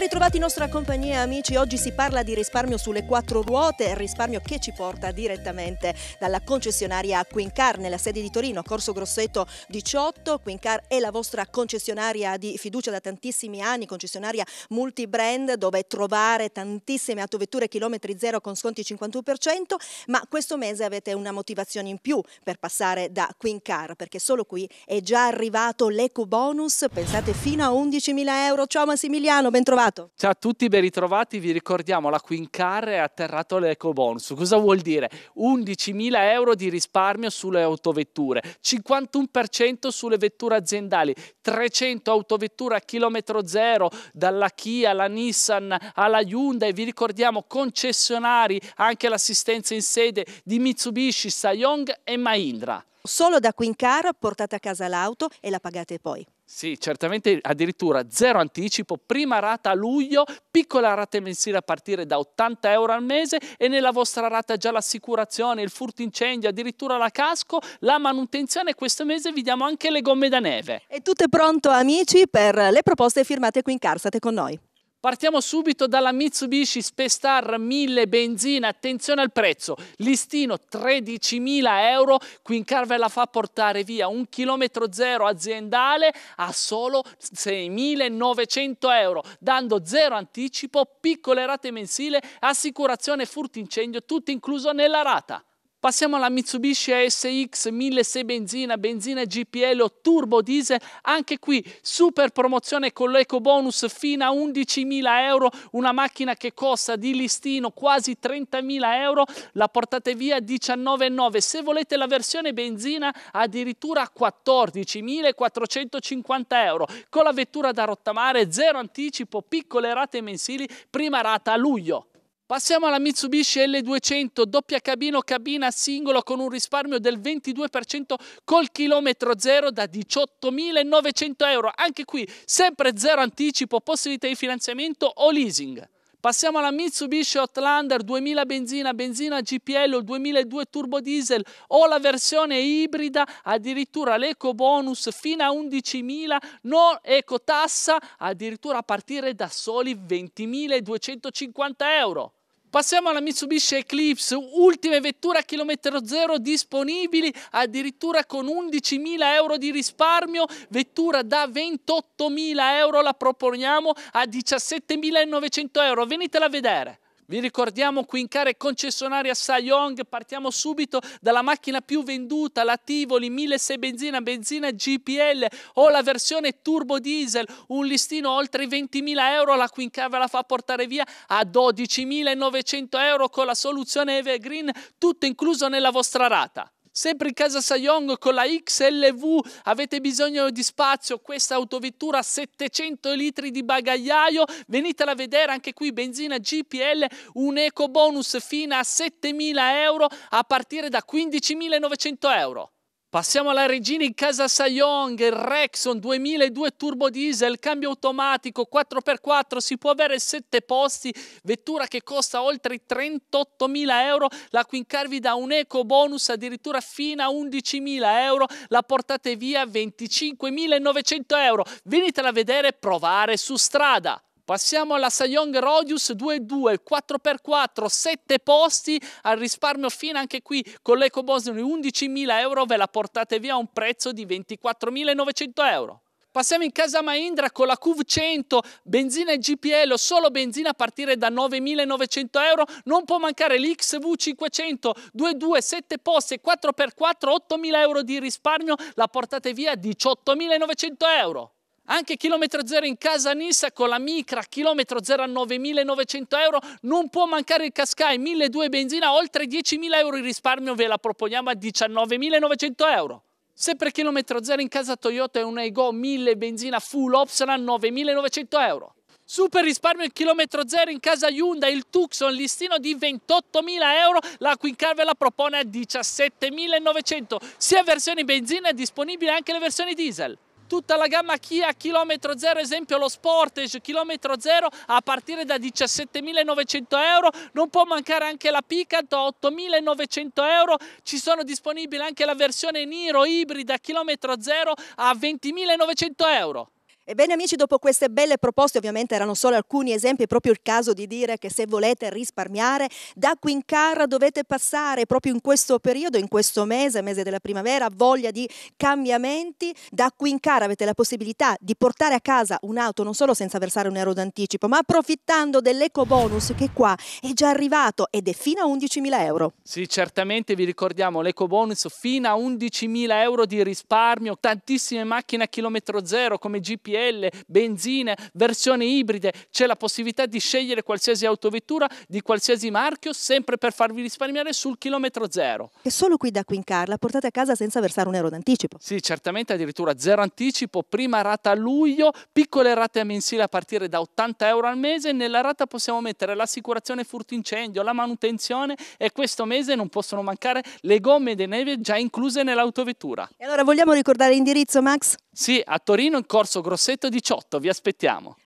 Ben ritrovati in nostra compagnia amici, oggi si parla di risparmio sulle quattro ruote, risparmio che ci porta direttamente dalla concessionaria Quincar nella sede di Torino, Corso Grosseto 18. Quincar è la vostra concessionaria di fiducia da tantissimi anni, concessionaria multibrand dove trovare tantissime autovetture chilometri zero con sconti 51%, ma questo mese avete una motivazione in più per passare da Quincar perché solo qui è già arrivato l'eco bonus, pensate fino a 11.000 euro. Ciao Massimiliano, ben trovato ritrovato. Ciao a tutti, ben ritrovati. Vi ricordiamo la Quincar è atterrato l'EcoBonus. Cosa vuol dire? 11.000 euro di risparmio sulle autovetture, 51% sulle vetture aziendali, 300 autovetture a chilometro zero, dalla Kia alla Nissan alla Hyundai. Vi ricordiamo concessionari, anche l'assistenza in sede di Mitsubishi, Sayong e Mahindra solo da Quincar portate a casa l'auto e la pagate poi. Sì, certamente addirittura zero anticipo, prima rata a luglio, piccola rata mensile a partire da 80 euro al mese e nella vostra rata già l'assicurazione, il furto incendio, addirittura la casco, la manutenzione e questo mese vi diamo anche le gomme da neve. E tutto è pronto amici per le proposte firmate qui in Car, state con noi. Partiamo subito dalla Mitsubishi Spestar 1000 benzina, attenzione al prezzo, listino 13.000 euro, ve la fa portare via un chilometro zero aziendale a solo 6.900 euro, dando zero anticipo, piccole rate mensile, assicurazione incendio, tutto incluso nella rata. Passiamo alla Mitsubishi ASX 1006 benzina, benzina GPL o turbo diesel, anche qui super promozione con l'eco bonus fino a 11.000 euro, una macchina che costa di listino quasi 30.000 euro, la portate via 19,9, se volete la versione benzina addirittura 14.450 euro, con la vettura da rottamare, zero anticipo, piccole rate mensili, prima rata a luglio. Passiamo alla Mitsubishi L200, doppia cabina o cabina singolo con un risparmio del 22% col chilometro zero da 18.900 euro. Anche qui sempre zero anticipo, possibilità di finanziamento o leasing. Passiamo alla Mitsubishi Outlander 2000 benzina, benzina GPL o 2002 turbo diesel o la versione ibrida, addirittura l'eco bonus fino a 11.000, non ecotassa addirittura a partire da soli 20.250 euro. Passiamo alla Mitsubishi Eclipse, ultime vetture a chilometro zero disponibili, addirittura con 11.000 euro di risparmio, vettura da 28.000 euro la proponiamo a 17.900 euro, venitela a vedere. Vi ricordiamo qui in care concessionaria Sayong, partiamo subito dalla macchina più venduta, la Tivoli 1600 benzina, benzina GPL o la versione turbo diesel, un listino oltre 20.000 euro, la Quincar ve la fa portare via a 12.900 euro con la soluzione Evergreen, tutto incluso nella vostra rata. Sempre in casa Sayong con la XLV avete bisogno di spazio, questa autovettura 700 litri di bagagliaio, venitela a vedere anche qui benzina GPL, un eco bonus fino a 7.000 euro a partire da 15.900 euro. Passiamo alla regina in casa Sayong, il Rexon 2002 turbo diesel, cambio automatico 4x4, si può avere 7 posti, vettura che costa oltre 38.000 euro, la Quincarvi dà un eco bonus addirittura fino a 11.000 euro, la portate via 25.900 euro. Venitela a vedere e provare su strada. Passiamo alla Sayong Rodius 2-2, 4x4, 7 posti al risparmio fine anche qui con l'eco bonus 11.000 euro ve la portate via a un prezzo di 24.900 euro. Passiamo in casa Maindra con la qv 100, benzina e GPL, solo benzina a partire da 9.900 euro, non può mancare l'XV 500, 2-2, 7 posti, 4x4, 8.000 euro di risparmio, la portate via a 18.900 euro. Anche chilometro zero in casa Nissa con la Micra, chilometro zero a 9.900 euro, non può mancare il cascai, 1.200 benzina, oltre 10.000 euro in risparmio, ve la proponiamo a 19.900 euro. Sempre chilometro zero in casa Toyota è un Ego 1000 benzina full option a 9.900 euro. Super risparmio in chilometro zero in casa Hyundai, il Tucson, listino di 28.000 euro, la Quincar ve la propone a 17.900, sia versione benzina è disponibile anche le versioni diesel tutta la gamma Kia chilometro zero, esempio lo Sportage chilometro zero a partire da 17.900 euro, non può mancare anche la Picanto a 8.900 euro, ci sono disponibili anche la versione Niro ibrida chilometro zero a 20.900 euro. Ebbene amici, dopo queste belle proposte, ovviamente erano solo alcuni esempi, è proprio il caso di dire che se volete risparmiare da Quincar dovete passare proprio in questo periodo, in questo mese, mese della primavera, voglia di cambiamenti. Da Quincar avete la possibilità di portare a casa un'auto non solo senza versare un euro d'anticipo, ma approfittando dell'eco bonus che qua è già arrivato ed è fino a 11.000 euro. Sì, certamente vi ricordiamo l'eco bonus fino a 11.000 euro di risparmio, tantissime macchine a chilometro zero come GPS GPL, benzine, versione ibride, c'è la possibilità di scegliere qualsiasi autovettura di qualsiasi marchio, sempre per farvi risparmiare sul chilometro zero. E solo qui da Quincar la portate a casa senza versare un euro d'anticipo. Sì, certamente addirittura zero anticipo, prima rata a luglio, piccole rate mensili a partire da 80 euro al mese, nella rata possiamo mettere l'assicurazione furtincendio, la manutenzione e questo mese non possono mancare le gomme dei neve già incluse nell'autovettura. E allora vogliamo ricordare l'indirizzo Max? Sì, a Torino in corso Grossetto 18, vi aspettiamo.